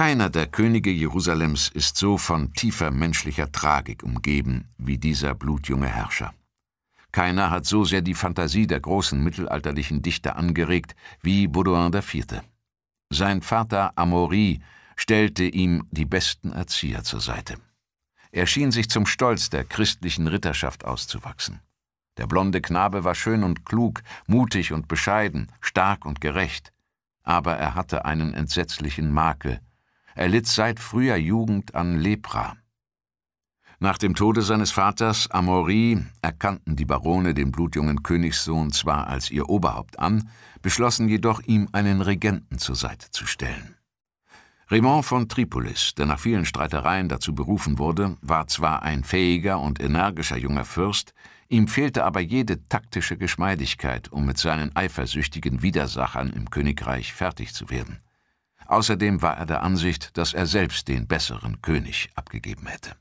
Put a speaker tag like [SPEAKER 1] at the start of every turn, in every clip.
[SPEAKER 1] Keiner der Könige Jerusalems ist so von tiefer menschlicher Tragik umgeben wie dieser blutjunge Herrscher. Keiner hat so sehr die Fantasie der großen mittelalterlichen Dichter angeregt wie Baudouin IV. Sein Vater Amaury stellte ihm die besten Erzieher zur Seite. Er schien sich zum Stolz der christlichen Ritterschaft auszuwachsen. Der blonde Knabe war schön und klug, mutig und bescheiden, stark und gerecht, aber er hatte einen entsetzlichen Makel, er litt seit früher Jugend an Lepra. Nach dem Tode seines Vaters, Amaury, erkannten die Barone den blutjungen Königssohn zwar als ihr Oberhaupt an, beschlossen jedoch, ihm einen Regenten zur Seite zu stellen. Raymond von Tripolis, der nach vielen Streitereien dazu berufen wurde, war zwar ein fähiger und energischer junger Fürst, ihm fehlte aber jede taktische Geschmeidigkeit, um mit seinen eifersüchtigen Widersachern im Königreich fertig zu werden. Außerdem war er der Ansicht, dass er selbst den besseren König abgegeben hätte.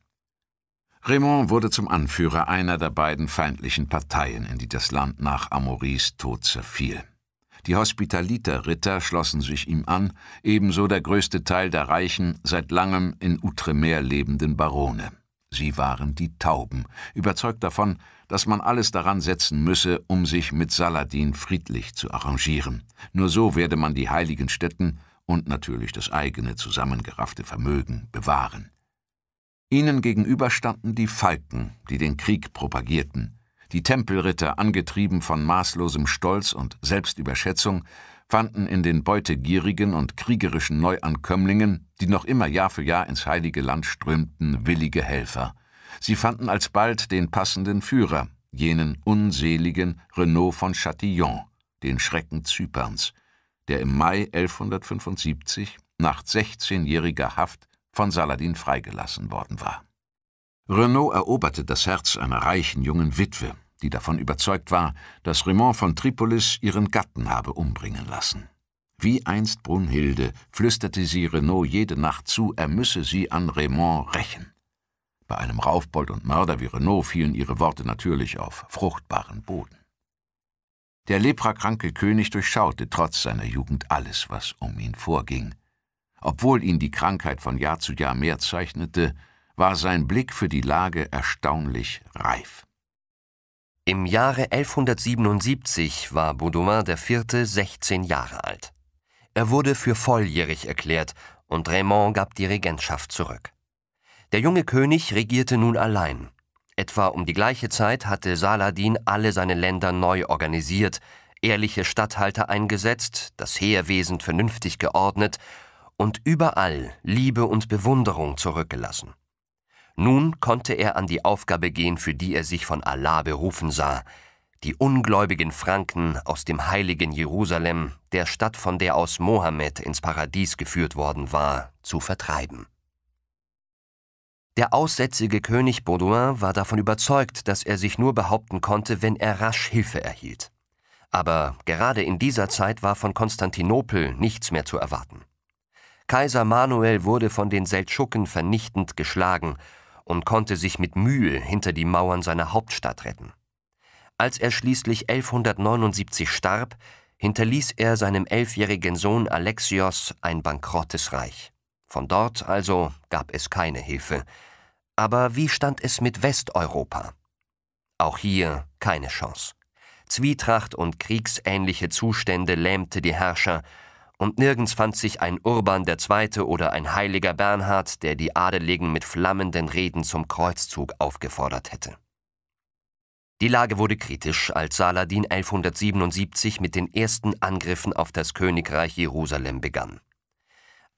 [SPEAKER 1] Raymond wurde zum Anführer einer der beiden feindlichen Parteien, in die das Land nach Amoris Tod zerfiel. Die Hospitaliter-Ritter schlossen sich ihm an, ebenso der größte Teil der reichen, seit langem in Outremer lebenden Barone. Sie waren die Tauben, überzeugt davon, dass man alles daran setzen müsse, um sich mit Saladin friedlich zu arrangieren. Nur so werde man die heiligen Stätten und natürlich das eigene zusammengeraffte Vermögen bewahren. Ihnen gegenüber standen die Falken, die den Krieg propagierten, die Tempelritter, angetrieben von maßlosem Stolz und Selbstüberschätzung, fanden in den beutegierigen und kriegerischen Neuankömmlingen, die noch immer Jahr für Jahr ins heilige Land strömten, willige Helfer. Sie fanden alsbald den passenden Führer, jenen unseligen Renaud von Chatillon, den Schrecken Zyperns, der im Mai 1175 nach 16-jähriger Haft von Saladin freigelassen worden war. Renaud eroberte das Herz einer reichen jungen Witwe, die davon überzeugt war, dass Raymond von Tripolis ihren Gatten habe umbringen lassen. Wie einst Brunhilde flüsterte sie Renaud jede Nacht zu, er müsse sie an Raymond rächen. Bei einem Raufbold und Mörder wie Renaud fielen ihre Worte natürlich auf fruchtbaren Boden. Der leprakranke König durchschaute trotz seiner Jugend alles, was um ihn vorging. Obwohl ihn die Krankheit von Jahr zu Jahr mehr zeichnete, war sein Blick für die Lage erstaunlich reif. Im Jahre 1177 war Baudouin
[SPEAKER 2] IV. 16 Jahre alt. Er wurde für volljährig erklärt und Raymond gab die Regentschaft zurück. Der junge König regierte nun allein. Etwa um die gleiche Zeit hatte Saladin alle seine Länder neu organisiert, ehrliche Statthalter eingesetzt, das Heerwesen vernünftig geordnet und überall Liebe und Bewunderung zurückgelassen. Nun konnte er an die Aufgabe gehen, für die er sich von Allah berufen sah, die ungläubigen Franken aus dem heiligen Jerusalem, der Stadt, von der aus Mohammed ins Paradies geführt worden war, zu vertreiben. Der aussätzige König Baudouin war davon überzeugt, dass er sich nur behaupten konnte, wenn er rasch Hilfe erhielt. Aber gerade in dieser Zeit war von Konstantinopel nichts mehr zu erwarten. Kaiser Manuel wurde von den Seldschuken vernichtend geschlagen und konnte sich mit Mühe hinter die Mauern seiner Hauptstadt retten. Als er schließlich 1179 starb, hinterließ er seinem elfjährigen Sohn Alexios ein bankrottes Reich. Von dort also gab es keine Hilfe, aber wie stand es mit Westeuropa? Auch hier keine Chance. Zwietracht und kriegsähnliche Zustände lähmte die Herrscher, und nirgends fand sich ein Urban II. oder ein heiliger Bernhard, der die Adeligen mit flammenden Reden zum Kreuzzug aufgefordert hätte. Die Lage wurde kritisch, als Saladin 1177 mit den ersten Angriffen auf das Königreich Jerusalem begann.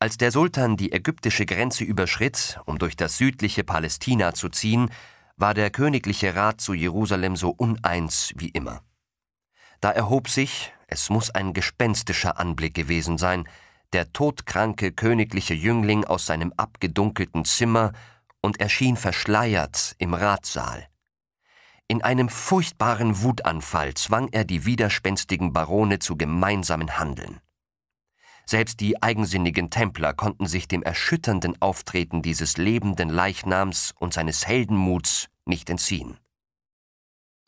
[SPEAKER 2] Als der Sultan die ägyptische Grenze überschritt, um durch das südliche Palästina zu ziehen, war der königliche Rat zu Jerusalem so uneins wie immer. Da erhob sich, es muss ein gespenstischer Anblick gewesen sein, der todkranke königliche Jüngling aus seinem abgedunkelten Zimmer und erschien verschleiert im Ratsaal. In einem furchtbaren Wutanfall zwang er die widerspenstigen Barone zu gemeinsamen Handeln. Selbst die eigensinnigen Templer konnten sich dem erschütternden Auftreten dieses lebenden Leichnams und seines Heldenmuts nicht entziehen.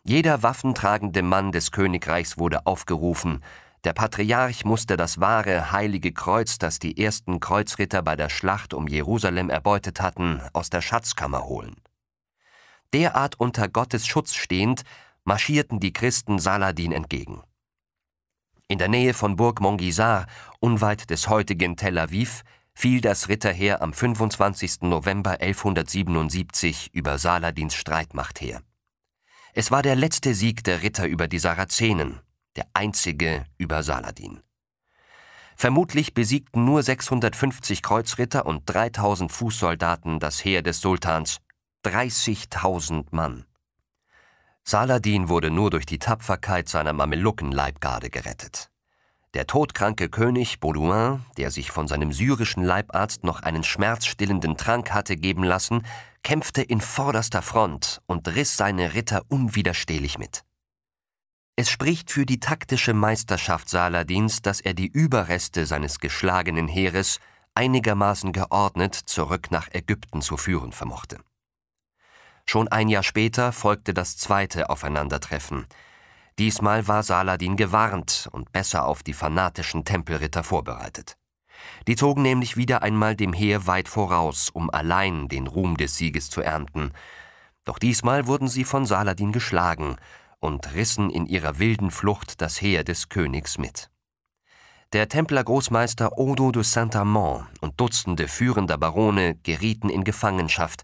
[SPEAKER 2] Jeder waffentragende Mann des Königreichs wurde aufgerufen, der Patriarch musste das wahre heilige Kreuz, das die ersten Kreuzritter bei der Schlacht um Jerusalem erbeutet hatten, aus der Schatzkammer holen. Derart unter Gottes Schutz stehend, marschierten die Christen Saladin entgegen. In der Nähe von Burg Mongisar, unweit des heutigen Tel Aviv, fiel das Ritterheer am 25. November 1177 über Saladins Streitmacht her. Es war der letzte Sieg der Ritter über die Sarazenen, der einzige über Saladin. Vermutlich besiegten nur 650 Kreuzritter und 3000 Fußsoldaten das Heer des Sultans, 30.000 Mann. Saladin wurde nur durch die Tapferkeit seiner Mamelucken-Leibgarde gerettet. Der todkranke König Baudouin, der sich von seinem syrischen Leibarzt noch einen schmerzstillenden Trank hatte geben lassen, kämpfte in vorderster Front und riss seine Ritter unwiderstehlich mit. Es spricht für die taktische Meisterschaft Saladins, dass er die Überreste seines geschlagenen Heeres einigermaßen geordnet zurück nach Ägypten zu führen vermochte. Schon ein Jahr später folgte das zweite Aufeinandertreffen. Diesmal war Saladin gewarnt und besser auf die fanatischen Tempelritter vorbereitet. Die zogen nämlich wieder einmal dem Heer weit voraus, um allein den Ruhm des Sieges zu ernten. Doch diesmal wurden sie von Saladin geschlagen und rissen in ihrer wilden Flucht das Heer des Königs mit. Der Templer Großmeister Odo de Saint-Amand und Dutzende führender Barone gerieten in Gefangenschaft,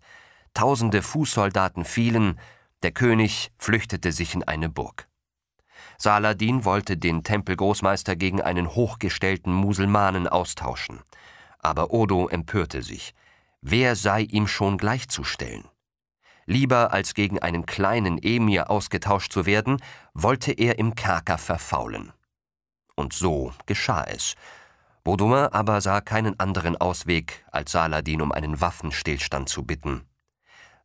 [SPEAKER 2] tausende Fußsoldaten fielen, der König flüchtete sich in eine Burg. Saladin wollte den Tempelgroßmeister gegen einen hochgestellten Muselmanen austauschen. Aber Odo empörte sich. Wer sei ihm schon gleichzustellen? Lieber als gegen einen kleinen Emir ausgetauscht zu werden, wollte er im Kerker verfaulen. Und so geschah es. Bodumer aber sah keinen anderen Ausweg, als Saladin um einen Waffenstillstand zu bitten.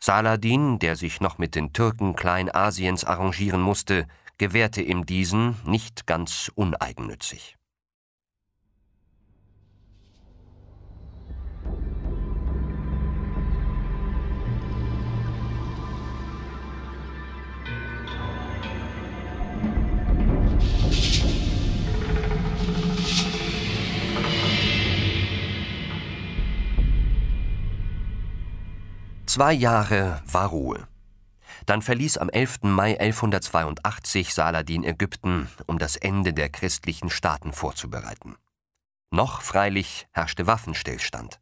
[SPEAKER 2] Saladin, der sich noch mit den Türken Kleinasiens arrangieren musste, gewährte ihm diesen nicht ganz uneigennützig. Zwei Jahre war Ruhe. Dann verließ am 11. Mai 1182 Saladin Ägypten, um das Ende der christlichen Staaten vorzubereiten. Noch freilich herrschte Waffenstillstand.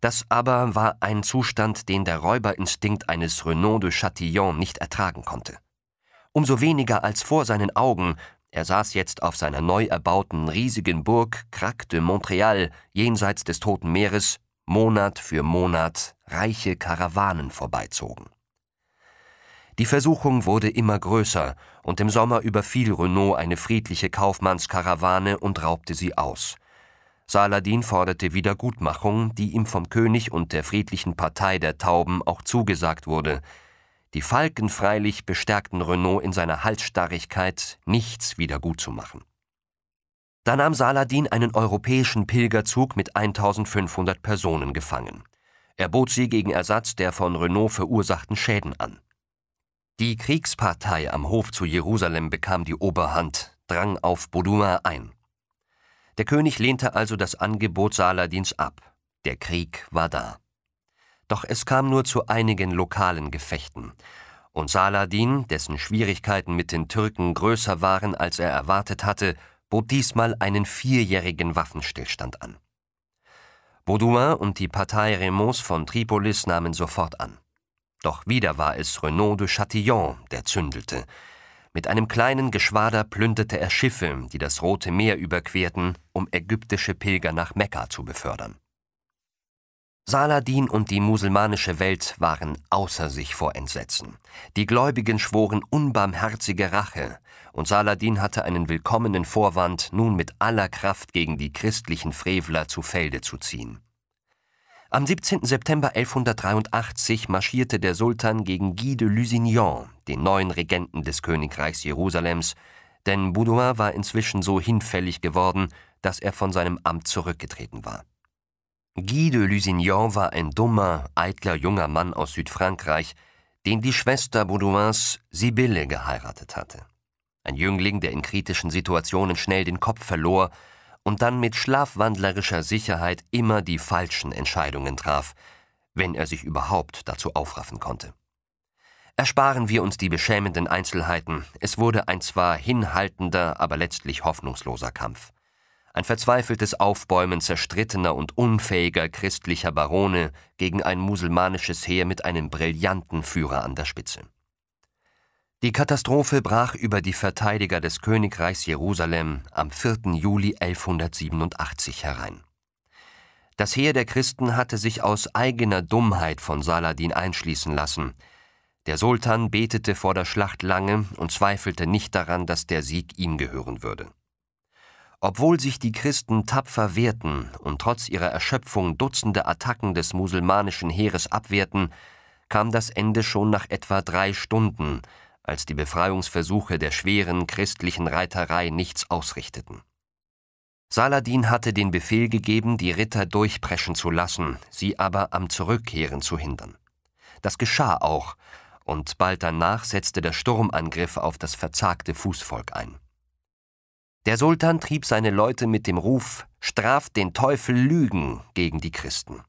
[SPEAKER 2] Das aber war ein Zustand, den der Räuberinstinkt eines Renaud de Chatillon nicht ertragen konnte. Umso weniger als vor seinen Augen, er saß jetzt auf seiner neu erbauten riesigen Burg Crac de Montreal jenseits des Toten Meeres, Monat für Monat reiche Karawanen vorbeizogen. Die Versuchung wurde immer größer, und im Sommer überfiel Renault eine friedliche Kaufmannskarawane und raubte sie aus. Saladin forderte Wiedergutmachung, die ihm vom König und der friedlichen Partei der Tauben auch zugesagt wurde. Die Falken freilich bestärkten Renault in seiner Halsstarrigkeit, nichts wiedergutzumachen. Da nahm Saladin einen europäischen Pilgerzug mit 1500 Personen gefangen. Er bot sie gegen Ersatz der von Renault verursachten Schäden an. Die Kriegspartei am Hof zu Jerusalem bekam die Oberhand, drang auf Boudouin ein. Der König lehnte also das Angebot Saladins ab. Der Krieg war da. Doch es kam nur zu einigen lokalen Gefechten. Und Saladin, dessen Schwierigkeiten mit den Türken größer waren, als er erwartet hatte, bot diesmal einen vierjährigen Waffenstillstand an. Baudouin und die Partei Raymons von Tripolis nahmen sofort an. Doch wieder war es Renaud de Chatillon, der zündelte. Mit einem kleinen Geschwader plünderte er Schiffe, die das Rote Meer überquerten, um ägyptische Pilger nach Mekka zu befördern. Saladin und die muselmanische Welt waren außer sich vor Entsetzen. Die Gläubigen schworen unbarmherzige Rache, und Saladin hatte einen willkommenen Vorwand, nun mit aller Kraft gegen die christlichen Frevler zu Felde zu ziehen. Am 17. September 1183 marschierte der Sultan gegen Guy de Lusignan, den neuen Regenten des Königreichs Jerusalems, denn Boudouin war inzwischen so hinfällig geworden, dass er von seinem Amt zurückgetreten war. Guy de Lusignan war ein dummer, eitler junger Mann aus Südfrankreich, den die Schwester Baudouins Sibylle geheiratet hatte. Ein Jüngling, der in kritischen Situationen schnell den Kopf verlor und dann mit schlafwandlerischer Sicherheit immer die falschen Entscheidungen traf, wenn er sich überhaupt dazu aufraffen konnte. Ersparen wir uns die beschämenden Einzelheiten, es wurde ein zwar hinhaltender, aber letztlich hoffnungsloser Kampf ein verzweifeltes Aufbäumen zerstrittener und unfähiger christlicher Barone gegen ein musulmanisches Heer mit einem brillanten Führer an der Spitze. Die Katastrophe brach über die Verteidiger des Königreichs Jerusalem am 4. Juli 1187 herein. Das Heer der Christen hatte sich aus eigener Dummheit von Saladin einschließen lassen. Der Sultan betete vor der Schlacht lange und zweifelte nicht daran, dass der Sieg ihm gehören würde. Obwohl sich die Christen tapfer wehrten und trotz ihrer Erschöpfung Dutzende Attacken des musulmanischen Heeres abwehrten, kam das Ende schon nach etwa drei Stunden, als die Befreiungsversuche der schweren christlichen Reiterei nichts ausrichteten. Saladin hatte den Befehl gegeben, die Ritter durchpreschen zu lassen, sie aber am Zurückkehren zu hindern. Das geschah auch, und bald danach setzte der Sturmangriff auf das verzagte Fußvolk ein. Der Sultan trieb seine Leute mit dem Ruf Straft den Teufel Lügen gegen die Christen.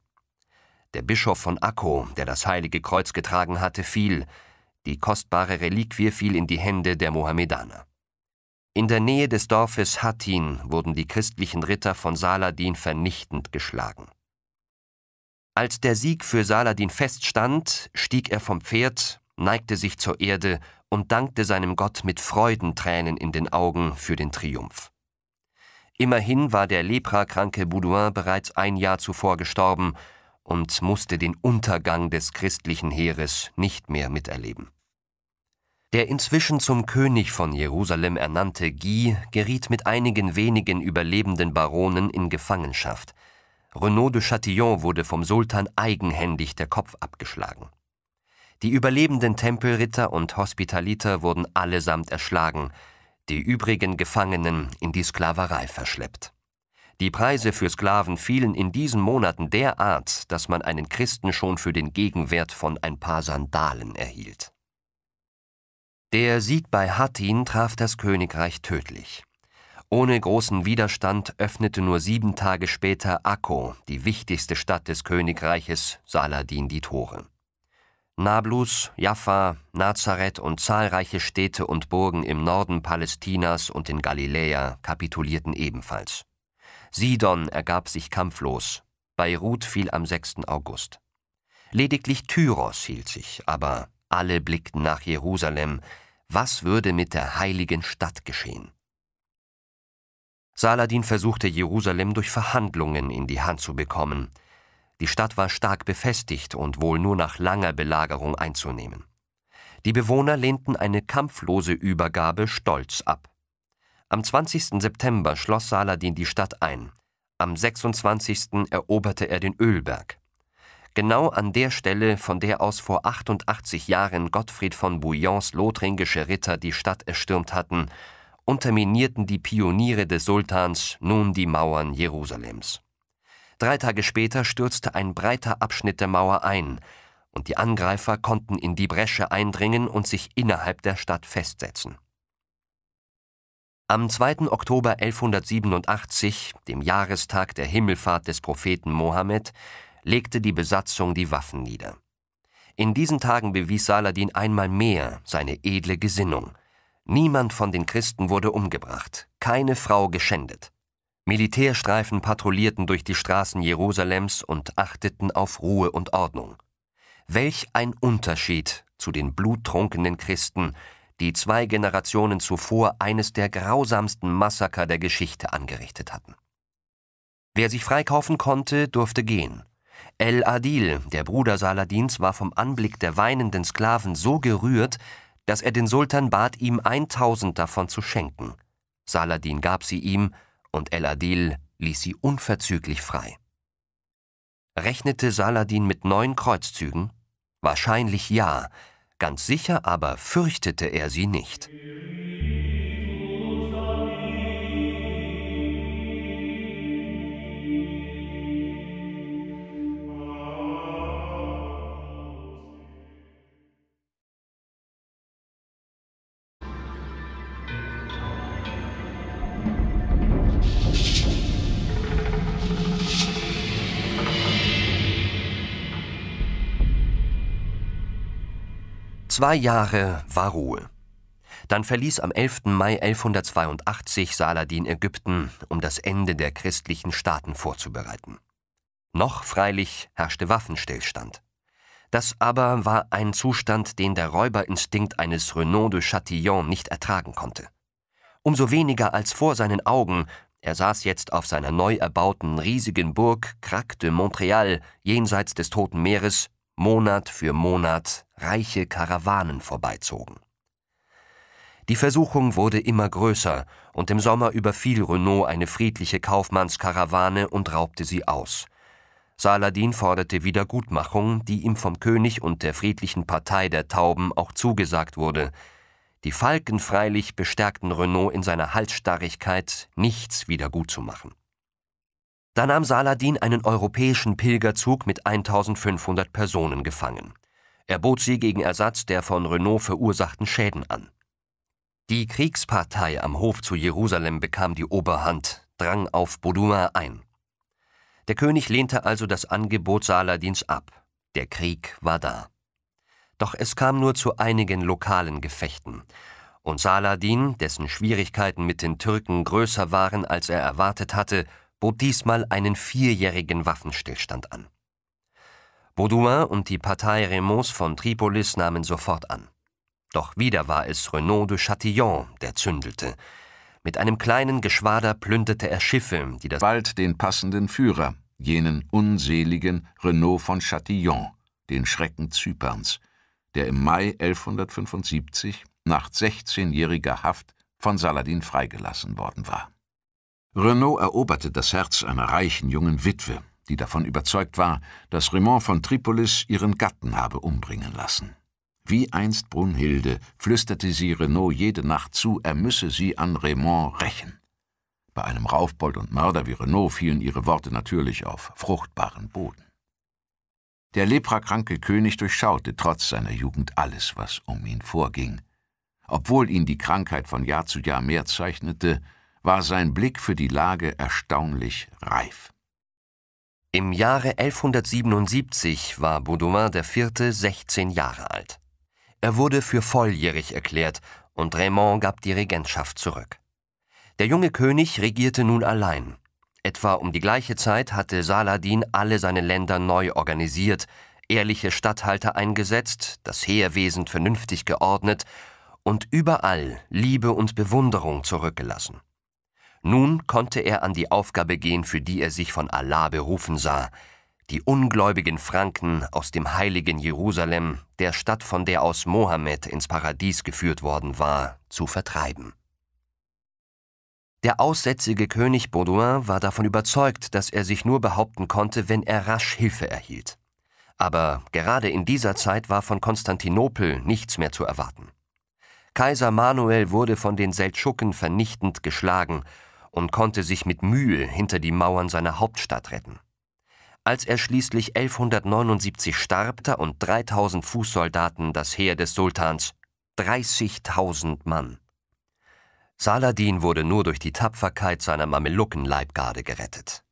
[SPEAKER 2] Der Bischof von Akko, der das heilige Kreuz getragen hatte, fiel, die kostbare Reliquie fiel in die Hände der Mohammedaner. In der Nähe des Dorfes Hattin wurden die christlichen Ritter von Saladin vernichtend geschlagen. Als der Sieg für Saladin feststand, stieg er vom Pferd, neigte sich zur Erde und dankte seinem Gott mit Freudentränen in den Augen für den Triumph. Immerhin war der leprakranke Boudouin bereits ein Jahr zuvor gestorben und musste den Untergang des christlichen Heeres nicht mehr miterleben. Der inzwischen zum König von Jerusalem ernannte Guy geriet mit einigen wenigen überlebenden Baronen in Gefangenschaft. Renaud de Chatillon wurde vom Sultan eigenhändig der Kopf abgeschlagen. Die überlebenden Tempelritter und Hospitaliter wurden allesamt erschlagen, die übrigen Gefangenen in die Sklaverei verschleppt. Die Preise für Sklaven fielen in diesen Monaten derart, dass man einen Christen schon für den Gegenwert von ein paar Sandalen erhielt. Der Sieg bei Hattin traf das Königreich tödlich. Ohne großen Widerstand öffnete nur sieben Tage später Akko, die wichtigste Stadt des Königreiches, Saladin die Tore. Nablus, Jaffa, Nazareth und zahlreiche Städte und Burgen im Norden Palästinas und in Galiläa kapitulierten ebenfalls. Sidon ergab sich kampflos, Beirut fiel am 6. August. Lediglich Tyros hielt sich, aber alle blickten nach Jerusalem, was würde mit der heiligen Stadt geschehen? Saladin versuchte Jerusalem durch Verhandlungen in die Hand zu bekommen, die Stadt war stark befestigt und wohl nur nach langer Belagerung einzunehmen. Die Bewohner lehnten eine kampflose Übergabe stolz ab. Am 20. September schloss Saladin die Stadt ein. Am 26. eroberte er den Ölberg. Genau an der Stelle, von der aus vor 88 Jahren Gottfried von Bouillons lothringische Ritter die Stadt erstürmt hatten, unterminierten die Pioniere des Sultans nun die Mauern Jerusalems. Drei Tage später stürzte ein breiter Abschnitt der Mauer ein, und die Angreifer konnten in die Bresche eindringen und sich innerhalb der Stadt festsetzen. Am 2. Oktober 1187, dem Jahrestag der Himmelfahrt des Propheten Mohammed, legte die Besatzung die Waffen nieder. In diesen Tagen bewies Saladin einmal mehr seine edle Gesinnung. Niemand von den Christen wurde umgebracht, keine Frau geschändet. Militärstreifen patrouillierten durch die Straßen Jerusalems und achteten auf Ruhe und Ordnung. Welch ein Unterschied zu den bluttrunkenen Christen, die zwei Generationen zuvor eines der grausamsten Massaker der Geschichte angerichtet hatten. Wer sich freikaufen konnte, durfte gehen. El Adil, der Bruder Saladins, war vom Anblick der weinenden Sklaven so gerührt, dass er den Sultan bat, ihm 1000 davon zu schenken. Saladin gab sie ihm, und El Adil ließ sie unverzüglich frei. Rechnete Saladin mit neun Kreuzzügen? Wahrscheinlich ja, ganz sicher aber fürchtete er sie nicht. Zwei Jahre war Ruhe. Dann verließ am 11. Mai 1182 Saladin Ägypten, um das Ende der christlichen Staaten vorzubereiten. Noch freilich herrschte Waffenstillstand. Das aber war ein Zustand, den der Räuberinstinkt eines Renaud de Chatillon nicht ertragen konnte. Umso weniger als vor seinen Augen, er saß jetzt auf seiner neu erbauten riesigen Burg Crac de Montreal jenseits des Toten Meeres, Monat für Monat reiche Karawanen vorbeizogen. Die Versuchung wurde immer größer, und im Sommer überfiel Renault eine friedliche Kaufmannskarawane und raubte sie aus. Saladin forderte Wiedergutmachung, die ihm vom König und der friedlichen Partei der Tauben auch zugesagt wurde. Die Falken freilich bestärkten Renault in seiner Halsstarrigkeit, nichts wiedergutzumachen. Da nahm Saladin einen europäischen Pilgerzug mit 1500 Personen gefangen. Er bot sie gegen Ersatz der von Renault verursachten Schäden an. Die Kriegspartei am Hof zu Jerusalem bekam die Oberhand, drang auf Boudouin ein. Der König lehnte also das Angebot Saladins ab. Der Krieg war da. Doch es kam nur zu einigen lokalen Gefechten. Und Saladin, dessen Schwierigkeiten mit den Türken größer waren, als er erwartet hatte, bot diesmal einen vierjährigen Waffenstillstand an. Baudouin und die Partei Remonts von Tripolis nahmen sofort an. Doch wieder war es Renaud de Chatillon, der zündelte. Mit einem kleinen Geschwader
[SPEAKER 1] plünderte er Schiffe, die das bald den passenden Führer, jenen unseligen Renaud von Chatillon, den Schrecken Zyperns, der im Mai 1175 nach 16-jähriger Haft von Saladin freigelassen worden war. Renaud eroberte das Herz einer reichen jungen Witwe, die davon überzeugt war, dass Raymond von Tripolis ihren Gatten habe umbringen lassen. Wie einst Brunhilde flüsterte sie Renaud jede Nacht zu, er müsse sie an Raymond rächen. Bei einem Raufbold und Mörder wie Renaud fielen ihre Worte natürlich auf fruchtbaren Boden. Der leprakranke König durchschaute trotz seiner Jugend alles, was um ihn vorging. Obwohl ihn die Krankheit von Jahr zu Jahr mehr zeichnete, war sein Blick für die Lage erstaunlich reif. Im Jahre
[SPEAKER 2] 1177 war Baudouin IV. 16 Jahre alt. Er wurde für volljährig erklärt und Raymond gab die Regentschaft zurück. Der junge König regierte nun allein. Etwa um die gleiche Zeit hatte Saladin alle seine Länder neu organisiert, ehrliche Statthalter eingesetzt, das Heerwesen vernünftig geordnet und überall Liebe und Bewunderung zurückgelassen. Nun konnte er an die Aufgabe gehen, für die er sich von Allah berufen sah, die ungläubigen Franken aus dem heiligen Jerusalem, der Stadt, von der aus Mohammed ins Paradies geführt worden war, zu vertreiben. Der aussätzige König Baudouin war davon überzeugt, dass er sich nur behaupten konnte, wenn er rasch Hilfe erhielt. Aber gerade in dieser Zeit war von Konstantinopel nichts mehr zu erwarten. Kaiser Manuel wurde von den Seldschuken vernichtend geschlagen und konnte sich mit Mühe hinter die Mauern seiner Hauptstadt retten. Als er schließlich 1179 starb, da und 3000 Fußsoldaten das Heer des Sultans, 30.000 Mann. Saladin wurde nur durch die Tapferkeit seiner Mamelucken-Leibgarde gerettet.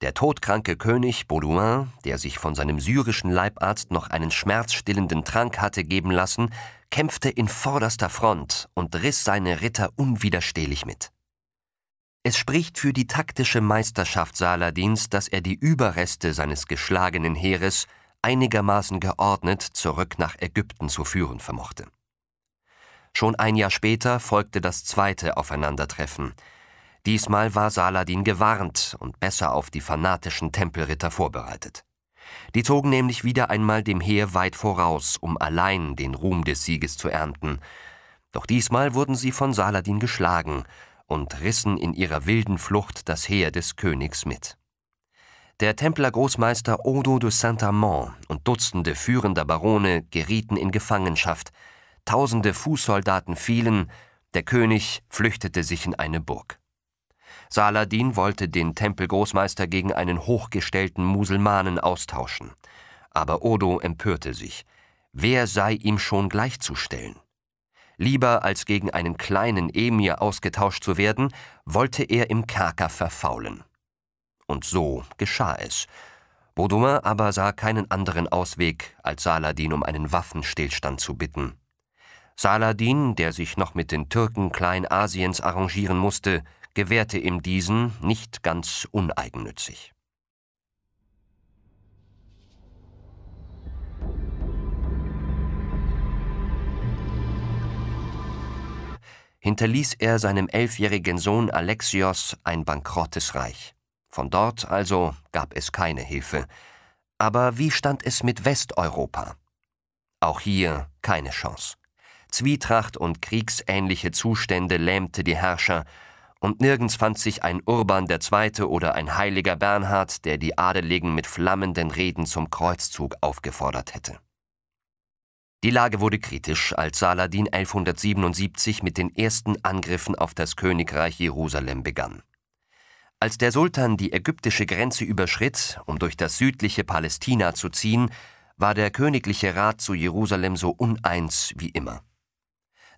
[SPEAKER 2] Der todkranke König Baudouin, der sich von seinem syrischen Leibarzt noch einen schmerzstillenden Trank hatte geben lassen, kämpfte in vorderster Front und riss seine Ritter unwiderstehlich mit. Es spricht für die taktische Meisterschaft Saladins, dass er die Überreste seines geschlagenen Heeres einigermaßen geordnet zurück nach Ägypten zu führen vermochte. Schon ein Jahr später folgte das zweite Aufeinandertreffen. Diesmal war Saladin gewarnt und besser auf die fanatischen Tempelritter vorbereitet. Die zogen nämlich wieder einmal dem Heer weit voraus, um allein den Ruhm des Sieges zu ernten. Doch diesmal wurden sie von Saladin geschlagen und rissen in ihrer wilden Flucht das Heer des Königs mit. Der Templergroßmeister Odo de Saint-Amand und Dutzende führender Barone gerieten in Gefangenschaft, tausende Fußsoldaten fielen, der König flüchtete sich in eine Burg. Saladin wollte den Tempelgroßmeister gegen einen hochgestellten Muselmanen austauschen, aber Odo empörte sich. Wer sei ihm schon gleichzustellen? Lieber als gegen einen kleinen Emir ausgetauscht zu werden, wollte er im Kerker verfaulen. Und so geschah es. Bodumer aber sah keinen anderen Ausweg, als Saladin um einen Waffenstillstand zu bitten. Saladin, der sich noch mit den Türken Kleinasiens arrangieren musste, gewährte ihm diesen nicht ganz uneigennützig. hinterließ er seinem elfjährigen Sohn Alexios ein bankrottes Reich. Von dort also gab es keine Hilfe. Aber wie stand es mit Westeuropa? Auch hier keine Chance. Zwietracht und kriegsähnliche Zustände lähmte die Herrscher, und nirgends fand sich ein Urban II. oder ein heiliger Bernhard, der die Adeligen mit flammenden Reden zum Kreuzzug aufgefordert hätte. Die Lage wurde kritisch, als Saladin 1177 mit den ersten Angriffen auf das Königreich Jerusalem begann. Als der Sultan die ägyptische Grenze überschritt, um durch das südliche Palästina zu ziehen, war der königliche Rat zu Jerusalem so uneins wie immer.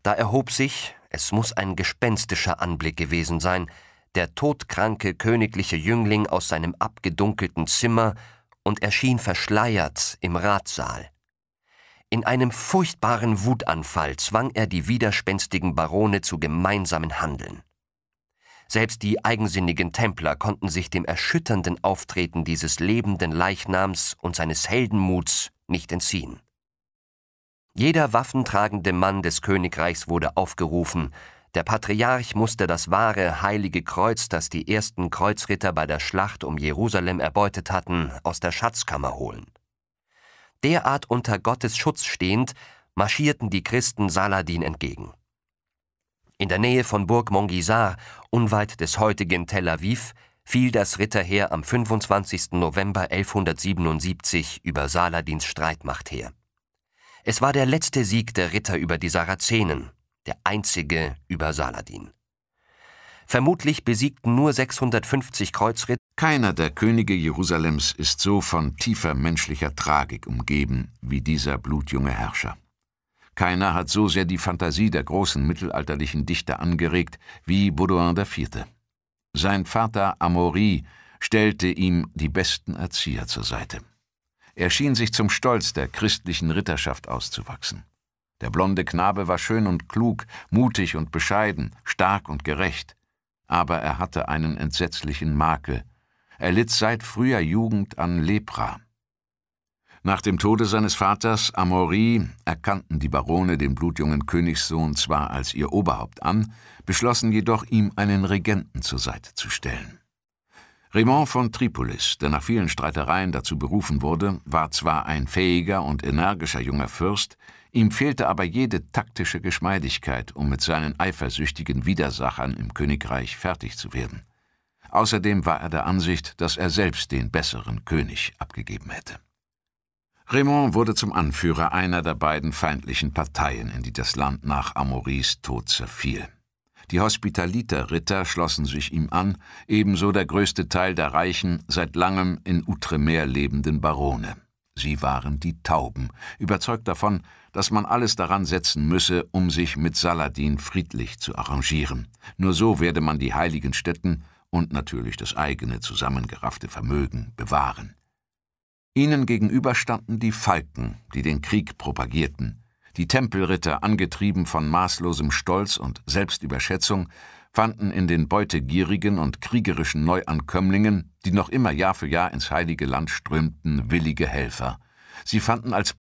[SPEAKER 2] Da erhob sich, es muss ein gespenstischer Anblick gewesen sein, der todkranke königliche Jüngling aus seinem abgedunkelten Zimmer und erschien verschleiert im Ratsaal. In einem furchtbaren Wutanfall zwang er die widerspenstigen Barone zu gemeinsamen Handeln. Selbst die eigensinnigen Templer konnten sich dem erschütternden Auftreten dieses lebenden Leichnams und seines Heldenmuts nicht entziehen. Jeder waffentragende Mann des Königreichs wurde aufgerufen, der Patriarch musste das wahre heilige Kreuz, das die ersten Kreuzritter bei der Schlacht um Jerusalem erbeutet hatten, aus der Schatzkammer holen derart unter Gottes Schutz stehend, marschierten die Christen Saladin entgegen. In der Nähe von Burg Mongisar, unweit des heutigen Tel Aviv, fiel das Ritterheer am 25. November 1177 über Saladins Streitmacht her. Es war der letzte Sieg der Ritter über die Sarazenen, der einzige über Saladin. Vermutlich besiegten
[SPEAKER 1] nur 650 Kreuzritter. Keiner der Könige Jerusalems ist so von tiefer menschlicher Tragik umgeben wie dieser blutjunge Herrscher. Keiner hat so sehr die Fantasie der großen mittelalterlichen Dichter angeregt wie Baudouin IV. Sein Vater Amaury stellte ihm die besten Erzieher zur Seite. Er schien sich zum Stolz der christlichen Ritterschaft auszuwachsen. Der blonde Knabe war schön und klug, mutig und bescheiden, stark und gerecht aber er hatte einen entsetzlichen Makel. Er litt seit früher Jugend an Lepra. Nach dem Tode seines Vaters, Amaury, erkannten die Barone den blutjungen Königssohn zwar als ihr Oberhaupt an, beschlossen jedoch, ihm einen Regenten zur Seite zu stellen. Raymond von Tripolis, der nach vielen Streitereien dazu berufen wurde, war zwar ein fähiger und energischer junger Fürst, ihm fehlte aber jede taktische Geschmeidigkeit, um mit seinen eifersüchtigen Widersachern im Königreich fertig zu werden. Außerdem war er der Ansicht, dass er selbst den besseren König abgegeben hätte. Raymond wurde zum Anführer einer der beiden feindlichen Parteien, in die das Land nach Amoris Tod zerfiel. Die Hospitaliterritter schlossen sich ihm an, ebenso der größte Teil der reichen, seit langem in Outremer lebenden Barone. Sie waren die Tauben, überzeugt davon, dass man alles daran setzen müsse, um sich mit Saladin friedlich zu arrangieren. Nur so werde man die heiligen Stätten und natürlich das eigene zusammengeraffte Vermögen bewahren. Ihnen gegenüber standen die Falken, die den Krieg propagierten. Die Tempelritter, angetrieben von maßlosem Stolz und Selbstüberschätzung, fanden in den beutegierigen und kriegerischen Neuankömmlingen, die noch immer Jahr für Jahr ins heilige Land strömten, willige Helfer. Sie fanden als